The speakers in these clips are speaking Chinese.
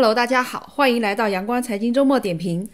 Hello，大家好，欢迎来到阳光财经周末点评。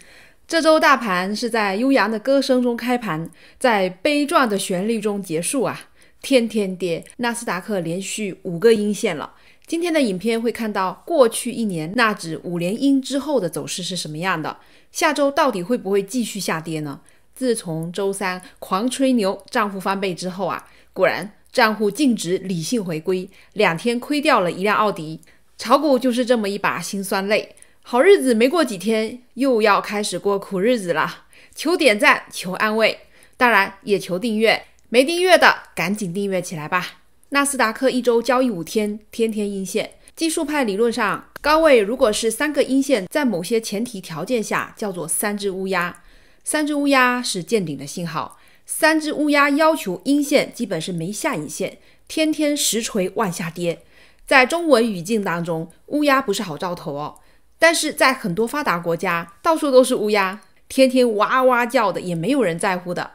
这周大盘是在悠扬的歌声中开盘，在悲壮的旋律中结束啊！天天跌，纳斯达克连续五个阴线了。今天的影片会看到过去一年纳指五连阴之后的走势是什么样的？下周到底会不会继续下跌呢？自从周三狂吹牛账户翻倍之后啊，果然账户净值理性回归，两天亏掉了一辆奥迪。炒股就是这么一把辛酸泪，好日子没过几天，又要开始过苦日子了。求点赞，求安慰，当然也求订阅。没订阅的赶紧订阅起来吧。纳斯达克一周交易五天，天天阴线。技术派理论上，高位如果是三个阴线，在某些前提条件下，叫做三只乌鸦。三只乌鸦是见顶的信号。三只乌鸦要求阴线基本是没下影线，天天实锤往下跌。在中文语境当中，乌鸦不是好兆头哦。但是在很多发达国家，到处都是乌鸦，天天哇哇叫的，也没有人在乎的。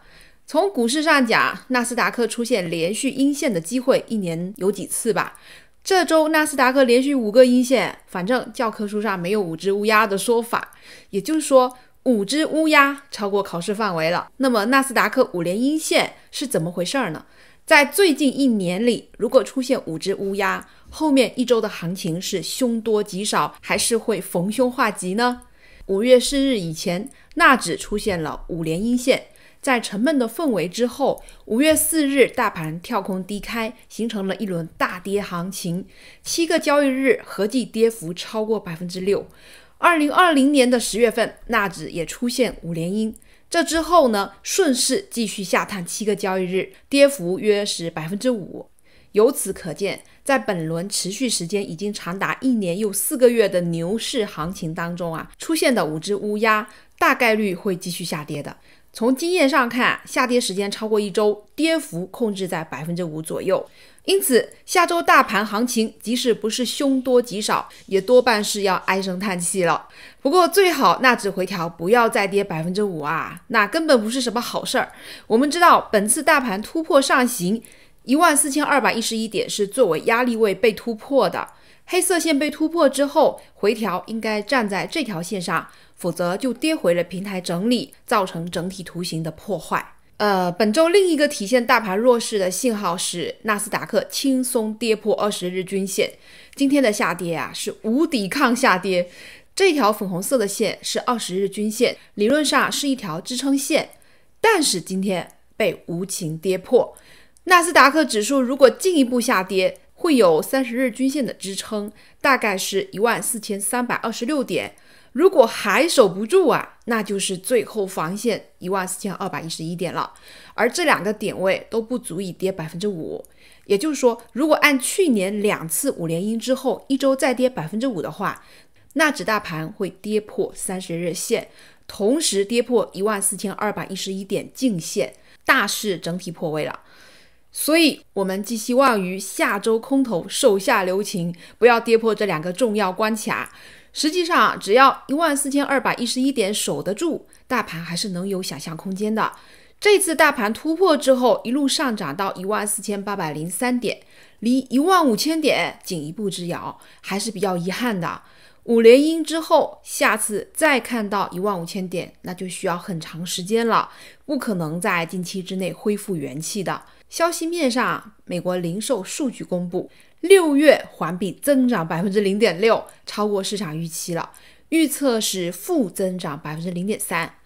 从股市上讲，纳斯达克出现连续阴线的机会一年有几次吧？这周纳斯达克连续五个阴线，反正教科书上没有五只乌鸦的说法，也就是说五只乌鸦超过考试范围了。那么纳斯达克五连阴线是怎么回事儿呢？在最近一年里，如果出现五只乌鸦，后面一周的行情是凶多吉少，还是会逢凶化吉呢？五月四日以前，纳指出现了五连阴线。在沉闷的氛围之后，五月四日大盘跳空低开，形成了一轮大跌行情，七个交易日合计跌幅超过百分之六。二零二零年的十月份，纳指也出现五连阴。这之后呢，顺势继续下探七个交易日，跌幅约是百分之五。由此可见，在本轮持续时间已经长达一年又四个月的牛市行情当中啊，出现的五只乌鸦大概率会继续下跌的。从经验上看，下跌时间超过一周，跌幅控制在百分之五左右。因此，下周大盘行情即使不是凶多吉少，也多半是要唉声叹气了。不过，最好那指回调不要再跌百分之五啊，那根本不是什么好事儿。我们知道，本次大盘突破上行一万四千二百一十一点是作为压力位被突破的，黑色线被突破之后，回调应该站在这条线上。否则就跌回了平台整理，造成整体图形的破坏。呃，本周另一个体现大盘弱势的信号是纳斯达克轻松跌破二十日均线。今天的下跌啊是无抵抗下跌。这条粉红色的线是二十日均线，理论上是一条支撑线，但是今天被无情跌破。纳斯达克指数如果进一步下跌，会有三十日均线的支撑，大概是一万四千三百二十六点。如果还守不住啊，那就是最后防线一万四千二百一十一点了。而这两个点位都不足以跌百分之五，也就是说，如果按去年两次五连阴之后一周再跌百分之五的话，纳指大盘会跌破三十日线，同时跌破一万四千二百一十一点净线，大势整体破位了。所以，我们寄希望于下周空头手下留情，不要跌破这两个重要关卡。实际上，只要一万四千二百一十一点守得住，大盘还是能有想象空间的。这次大盘突破之后，一路上涨到一万四千八百零三点，离一万五千点仅一步之遥，还是比较遗憾的。五连阴之后，下次再看到一万五千点，那就需要很长时间了，不可能在近期之内恢复元气的。消息面上，美国零售数据公布。六月环比增长百分之零点六，超过市场预期了。预测是负增长百分之零点三。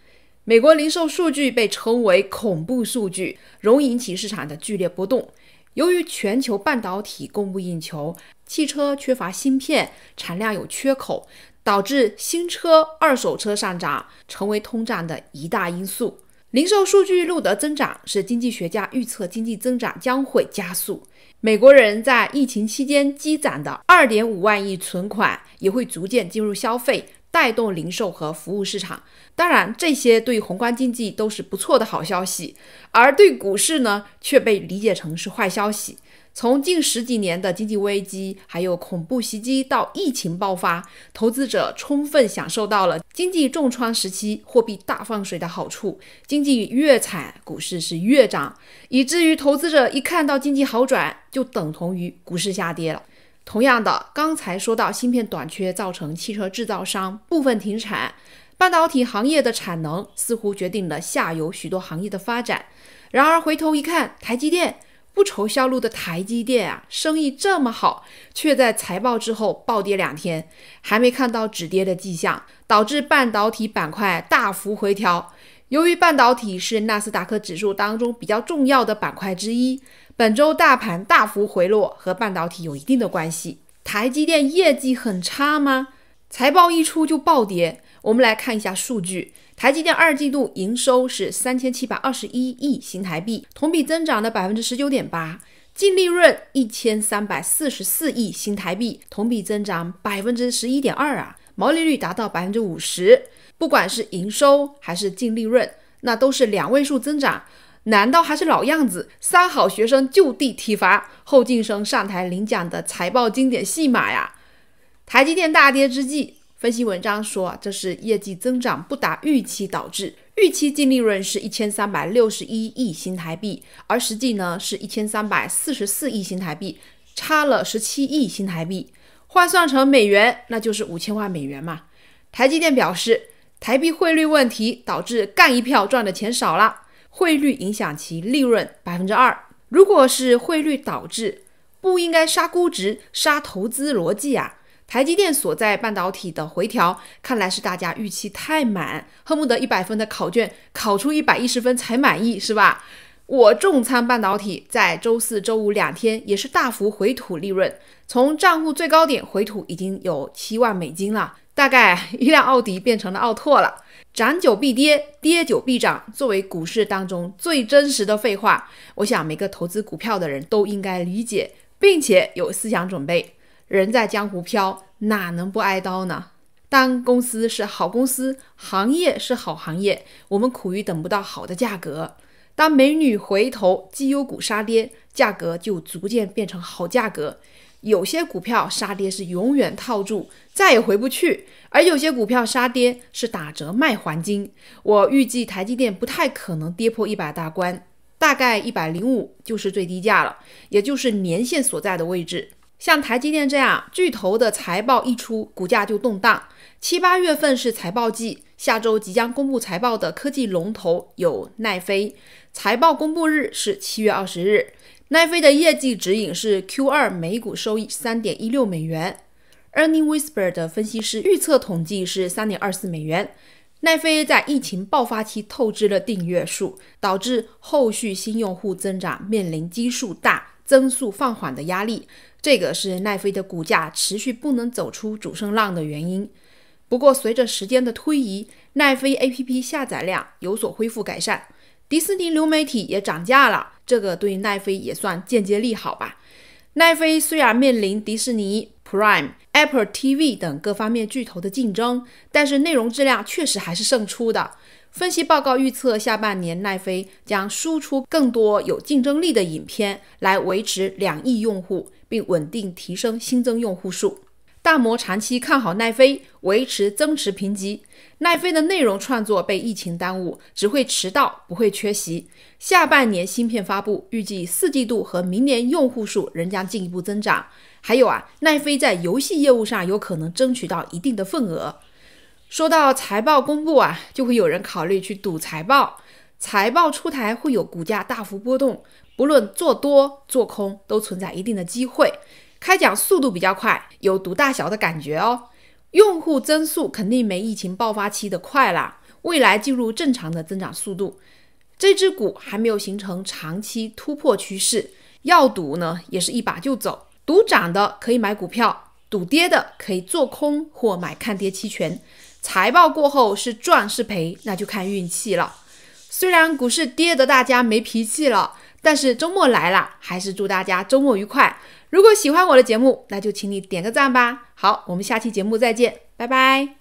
美国零售数据被称为“恐怖数据”，容易引起市场的剧烈波动。由于全球半导体供不应求，汽车缺乏芯片，产量有缺口，导致新车、二手车上涨，成为通胀的一大因素。零售数据录得增长，使经济学家预测经济增长将会加速。美国人在疫情期间积攒的二点五万亿存款也会逐渐进入消费，带动零售和服务市场。当然，这些对宏观经济都是不错的好消息，而对股市呢，却被理解成是坏消息。从近十几年的经济危机，还有恐怖袭击到疫情爆发，投资者充分享受到了。经济重创时期，货币大放水的好处，经济越惨，股市是越涨，以至于投资者一看到经济好转，就等同于股市下跌了。同样的，刚才说到芯片短缺造成汽车制造商部分停产，半导体行业的产能似乎决定了下游许多行业的发展。然而回头一看，台积电。不愁销路的台积电啊，生意这么好，却在财报之后暴跌两天，还没看到止跌的迹象，导致半导体板块大幅回调。由于半导体是纳斯达克指数当中比较重要的板块之一，本周大盘大幅回落和半导体有一定的关系。台积电业绩很差吗？财报一出就暴跌？我们来看一下数据。台积电二季度营收是三千七百二十一亿新台币，同比增长了百分之十九点八，净利润一千三百四十四亿新台币，同比增长百分之十一点二啊，毛利率达到百分之五十。不管是营收还是净利润，那都是两位数增长。难道还是老样子，三好学生就地体罚后进生上台领奖的财报经典戏码呀？台积电大跌之际。分析文章说，这是业绩增长不达预期导致。预期净利润是一千三百六十一亿新台币，而实际呢是一千三百四十四亿新台币，差了十七亿新台币。换算成美元，那就是五千万美元嘛。台积电表示，台币汇率问题导致干一票赚的钱少了，汇率影响其利润百分之二。如果是汇率导致，不应该杀估值、杀投资逻辑啊。台积电所在半导体的回调，看来是大家预期太满，恨不得一百分的考卷考出一百一十分才满意，是吧？我重仓半导体在周四周五两天也是大幅回吐利润，从账户最高点回吐已经有七万美金了，大概一辆奥迪变成了奥拓了。涨久必跌，跌久必涨，作为股市当中最真实的废话，我想每个投资股票的人都应该理解，并且有思想准备。人在江湖飘，哪能不挨刀呢？当公司是好公司，行业是好行业，我们苦于等不到好的价格。当美女回头，绩优股杀跌，价格就逐渐变成好价格。有些股票杀跌是永远套住，再也回不去；而有些股票杀跌是打折卖黄金。我预计台积电不太可能跌破一百大关，大概一百零五就是最低价了，也就是年线所在的位置。像台积电这样巨头的财报一出，股价就动荡。七八月份是财报季，下周即将公布财报的科技龙头有奈飞，财报公布日是七月二十日。奈飞的业绩指引是 Q 二每股收益三点一六美元 e a r n i n g Whisper 的分析师预测统计是三点二四美元。奈飞在疫情爆发期透支了订阅数，导致后续新用户增长面临基数大。增速放缓的压力，这个是奈飞的股价持续不能走出主升浪的原因。不过，随着时间的推移，奈飞 APP 下载量有所恢复改善，迪士尼流媒体也涨价了，这个对奈飞也算间接利好吧。奈飞虽然面临迪士尼、Prime、Apple TV 等各方面巨头的竞争，但是内容质量确实还是胜出的。分析报告预测，下半年奈飞将输出更多有竞争力的影片，来维持两亿用户，并稳定提升新增用户数。大摩长期看好奈飞，维持增持评级。奈飞的内容创作被疫情耽误，只会迟到，不会缺席。下半年芯片发布，预计四季度和明年用户数仍将进一步增长。还有啊，奈飞在游戏业务上有可能争取到一定的份额。说到财报公布啊，就会有人考虑去赌财报。财报出台会有股价大幅波动，不论做多做空都存在一定的机会。开奖速度比较快，有赌大小的感觉哦。用户增速肯定没疫情爆发期的快了，未来进入正常的增长速度。这只股还没有形成长期突破趋势，要赌呢也是一把就走。赌涨的可以买股票，赌跌的可以做空或买看跌期权。财报过后是赚是赔，那就看运气了。虽然股市跌得大家没脾气了，但是周末来了，还是祝大家周末愉快。如果喜欢我的节目，那就请你点个赞吧。好，我们下期节目再见，拜拜。